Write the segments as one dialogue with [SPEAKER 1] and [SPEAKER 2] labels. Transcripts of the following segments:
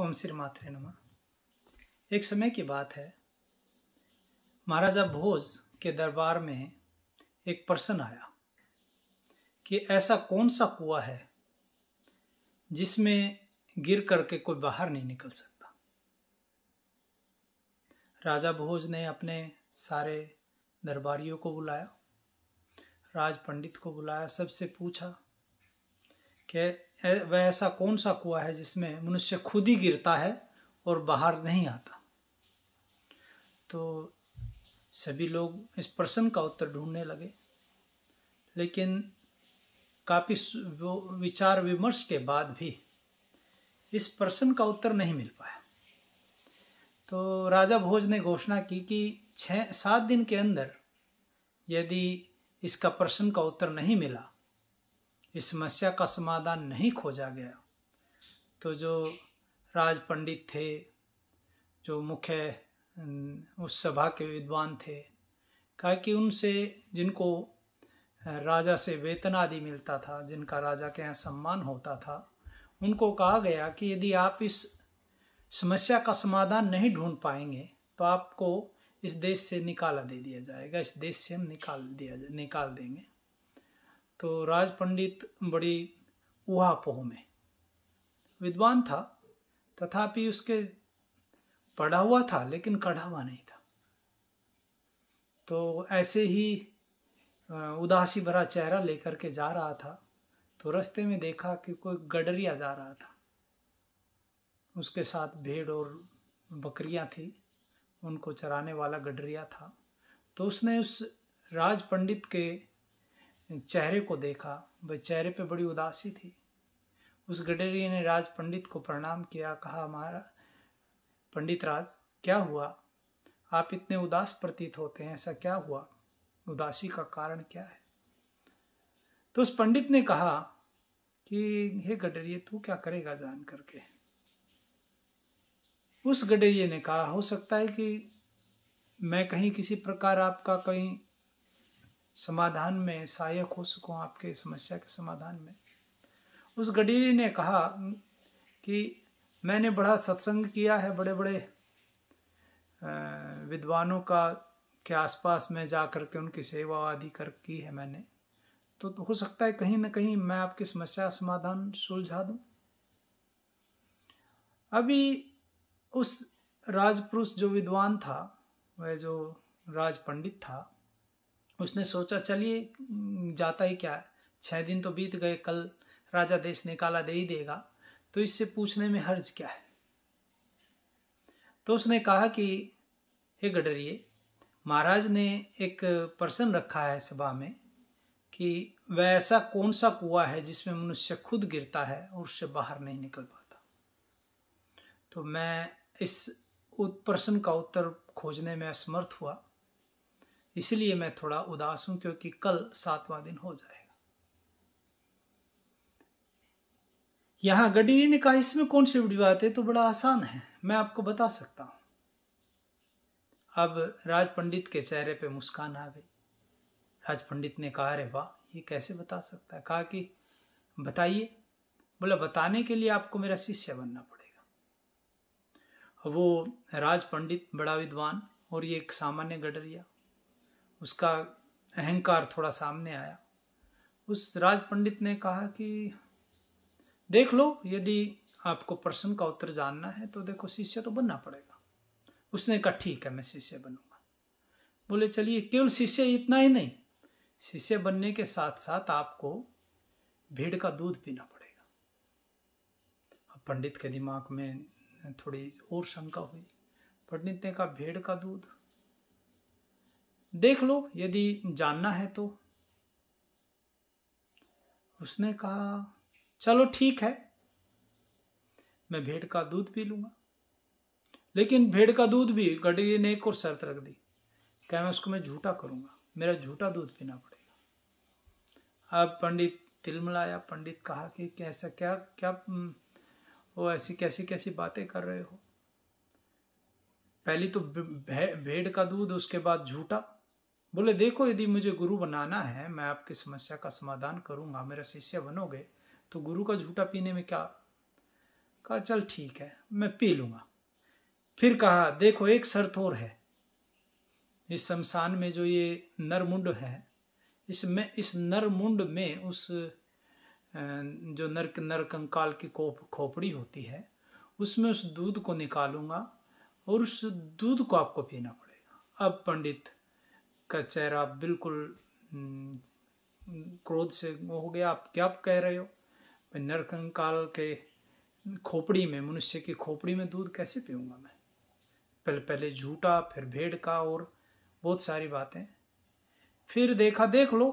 [SPEAKER 1] ओम श्री मात्र नमा एक समय की बात है महाराजा भोज के दरबार में एक प्रश्न आया कि ऐसा कौन सा कुआ है जिसमें गिर करके कोई बाहर नहीं निकल सकता राजा भोज ने अपने सारे दरबारियों को बुलाया राज पंडित को बुलाया सबसे पूछा कि वह ऐसा कौन सा कुआ है जिसमें मनुष्य खुद ही गिरता है और बाहर नहीं आता तो सभी लोग इस प्रश्न का उत्तर ढूंढने लगे लेकिन काफ़ी विचार विमर्श के बाद भी इस प्रश्न का उत्तर नहीं मिल पाया तो राजा भोज ने घोषणा की कि छः सात दिन के अंदर यदि इसका प्रश्न का उत्तर नहीं मिला इस समस्या का समाधान नहीं खोजा गया तो जो राज पंडित थे जो मुख्य उस सभा के विद्वान थे कहा कि उनसे जिनको राजा से वेतन आदि मिलता था जिनका राजा के यहाँ सम्मान होता था उनको कहा गया कि यदि आप इस समस्या का समाधान नहीं ढूंढ पाएंगे तो आपको इस देश से निकाला दे दिया जाएगा इस देश से हम निकाल दिया निकाल देंगे तो राज पंडित बड़ी पोह में विद्वान था तथापि उसके पढ़ा हुआ था लेकिन कढ़ा हुआ नहीं था तो ऐसे ही उदासी भरा चेहरा लेकर के जा रहा था तो रास्ते में देखा कि कोई गडरिया जा रहा था उसके साथ भेड़ और बकरियां थी उनको चराने वाला गडरिया था तो उसने उस राज पंडित के चेहरे को देखा वह चेहरे पे बड़ी उदासी थी उस गडेरिए ने राज पंडित को प्रणाम किया कहा हमारा पंडित राज क्या हुआ आप इतने उदास प्रतीत होते हैं ऐसा क्या हुआ उदासी का कारण क्या है तो उस पंडित ने कहा कि हे गडरिए तू क्या करेगा जान करके उस गडरिए ने कहा हो सकता है कि मैं कहीं किसी प्रकार आपका कहीं समाधान में सहायक हो सकूँ आपके समस्या के समाधान में उस गडीरी ने कहा कि मैंने बड़ा सत्संग किया है बड़े बड़े विद्वानों का के आसपास में जा कर के उनकी सेवा आदि कर की है मैंने तो, तो हो सकता है कहीं ना कहीं मैं आपकी समस्या समाधान सुलझा दूं अभी उस राजपुरुष जो विद्वान था वह जो राज पंडित था उसने सोचा चलिए जाता ही क्या है छः दिन तो बीत गए कल राजा देश निकाला दे ही देगा तो इससे पूछने में हर्ज क्या है तो उसने कहा कि हे गडरिए महाराज ने एक प्रश्न रखा है सभा में कि वह ऐसा कौन सा कुआ है जिसमें मनुष्य खुद गिरता है और उससे बाहर नहीं निकल पाता तो मैं इस प्रश्न का उत्तर खोजने में असमर्थ हुआ इसलिए मैं थोड़ा उदास हूं क्योंकि कल सातवां दिन हो जाएगा यहां गडीरी ने कहा इसमें कौन सी बड़ी बात है तो बड़ा आसान है मैं आपको बता सकता हूं अब राज पंडित के चेहरे पे मुस्कान आ गई राज पंडित ने कहा अरे वाह ये कैसे बता सकता है कहा कि बताइए बोला बताने के लिए आपको मेरा शिष्य बनना पड़ेगा वो राज पंडित बड़ा विद्वान और ये एक सामान्य गडरिया उसका अहंकार थोड़ा सामने आया उस राज पंडित ने कहा कि देख लो यदि आपको प्रश्न का उत्तर जानना है तो देखो शिष्य तो बनना पड़ेगा उसने कहा ठीक है मैं शिष्य बनूंगा बोले चलिए केवल शिष्य इतना ही नहीं शिष्य बनने के साथ साथ आपको भीड़ का दूध पीना पड़ेगा अब पंडित के दिमाग में थोड़ी और शंका हुई पंडित ने कहा भेड़ का दूध देख लो यदि जानना है तो उसने कहा चलो ठीक है मैं भेड़ का दूध पी लूंगा लेकिन भेड़ का दूध भी गडरी ने एक और शर्त रख दी क्या मैं उसको मैं झूठा करूंगा मेरा झूठा दूध पीना पड़ेगा अब पंडित तिलमिलाया पंडित कहा कि कैसा क्या क्या हम्म, वो ऐसी कैसी कैसी बातें कर रहे हो पहली तो भेड़ का दूध उसके बाद झूठा बोले देखो यदि मुझे गुरु बनाना है मैं आपकी समस्या का समाधान करूंगा मेरा शिष्य बनोगे तो गुरु का झूठा पीने में क्या कहा चल ठीक है मैं पी लूँगा फिर कहा देखो एक शर्त और है इस शमशान में जो ये नरमुंड है इसमें इस नरमुंड में उस जो नर नरकंकाल की कोप खोपड़ी होती है उसमें उस दूध को निकालूंगा और उस दूध को आपको पीना पड़ेगा अब पंडित का चेहरा बिल्कुल हम्म, क्रोध से हो गया आप क्या कह रहे हो मैं नरकंकाल के खोपड़ी में मनुष्य की खोपड़ी में दूध कैसे पीऊँगा मैं पहले पहले झूठा फिर भेड़ का और बहुत सारी बातें फिर देखा देख लो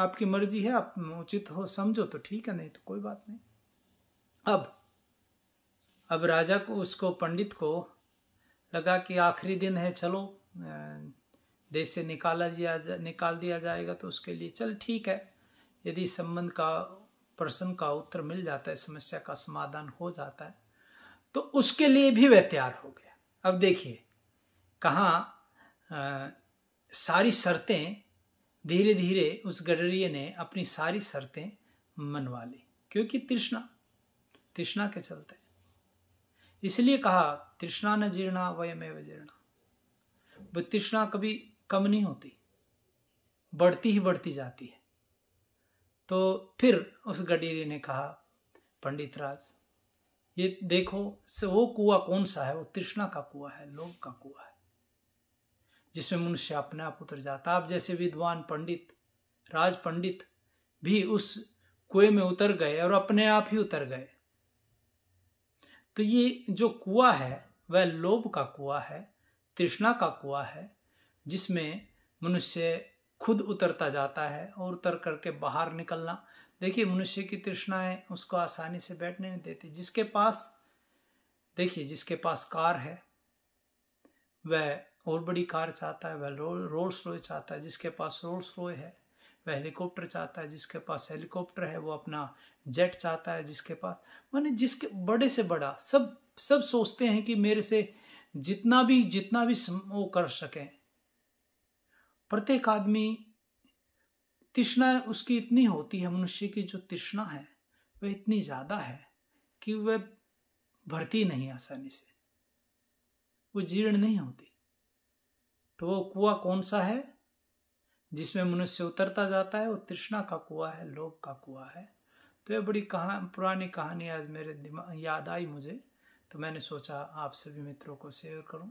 [SPEAKER 1] आपकी मर्जी है आप उचित हो समझो तो ठीक है नहीं तो कोई बात नहीं अब अब राजा को उसको पंडित को लगा कि आखिरी दिन है चलो देश से निकाला दिया जा निकाल दिया जाएगा तो उसके लिए चल ठीक है यदि संबंध का प्रश्न का उत्तर मिल जाता है समस्या का समाधान हो जाता है तो उसके लिए भी वह तैयार हो गया अब देखिए कहाँ सारी शर्तें धीरे धीरे उस गडरिए ने अपनी सारी शर्तें मनवा ली क्योंकि तृष्णा तृष्णा के चलते इसलिए कहा तृष्णा न जीर्णा वयमेव जीर्णा वो तृष्णा कभी कम नहीं होती बढ़ती ही बढ़ती जाती है तो फिर उस गडेरे ने कहा पंडित राज ये देखो से वो कुआ कौन सा है वो तृष्णा का कुआ है लोभ का कुआ है जिसमें मनुष्य अपने आप उतर जाता आप जैसे विद्वान पंडित राज पंडित भी उस कुएं में उतर गए और अपने आप ही उतर गए तो ये जो कुआ है वह लोभ का कुआ है तृष्णा का कुआ है जिसमें मनुष्य खुद उतरता जाता है और उतर करके बाहर निकलना देखिए मनुष्य की तृष्णाएँ उसको आसानी से बैठने नहीं देती जिसके पास देखिए जिसके पास कार है वह और बड़ी कार चाहता है वह रोल्स रोय चाहता है जिसके पास रोल्स रोय है वह हेलीकॉप्टर चाहता है जिसके पास हेलीकॉप्टर है वो अपना जेट चाहता है जिसके पास माने जिसके बड़े से बड़ा सब सब सोचते हैं कि मेरे से जितना भी जितना भी वो कर सकें प्रत्येक आदमी तृष्णा उसकी इतनी होती है मनुष्य की जो तृष्णा है वह इतनी ज़्यादा है कि वह भरती नहीं आसानी से वो जीर्ण नहीं होती तो वो कुआ कौन सा है जिसमें मनुष्य उतरता जाता है वो तृष्णा का कुआ है लोभ का कुआ है तो ये बड़ी कहा पुरानी कहानी आज मेरे दिमाग याद आई मुझे तो मैंने सोचा आप सभी मित्रों को शेयर करूं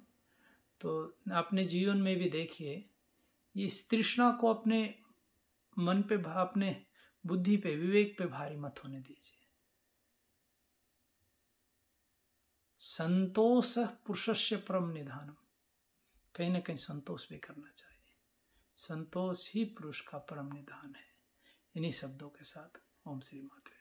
[SPEAKER 1] तो अपने जीवन में भी देखिए ये इस तृष्णा को अपने मन पे अपने बुद्धि पे विवेक पे भारी मत होने दीजिए संतोष पुरुष से परम निधानम कहीं ना कहीं संतोष भी करना चाहिए संतोष ही पुरुष का परम निधान है इन्हीं शब्दों के साथ ओम श्री मात्र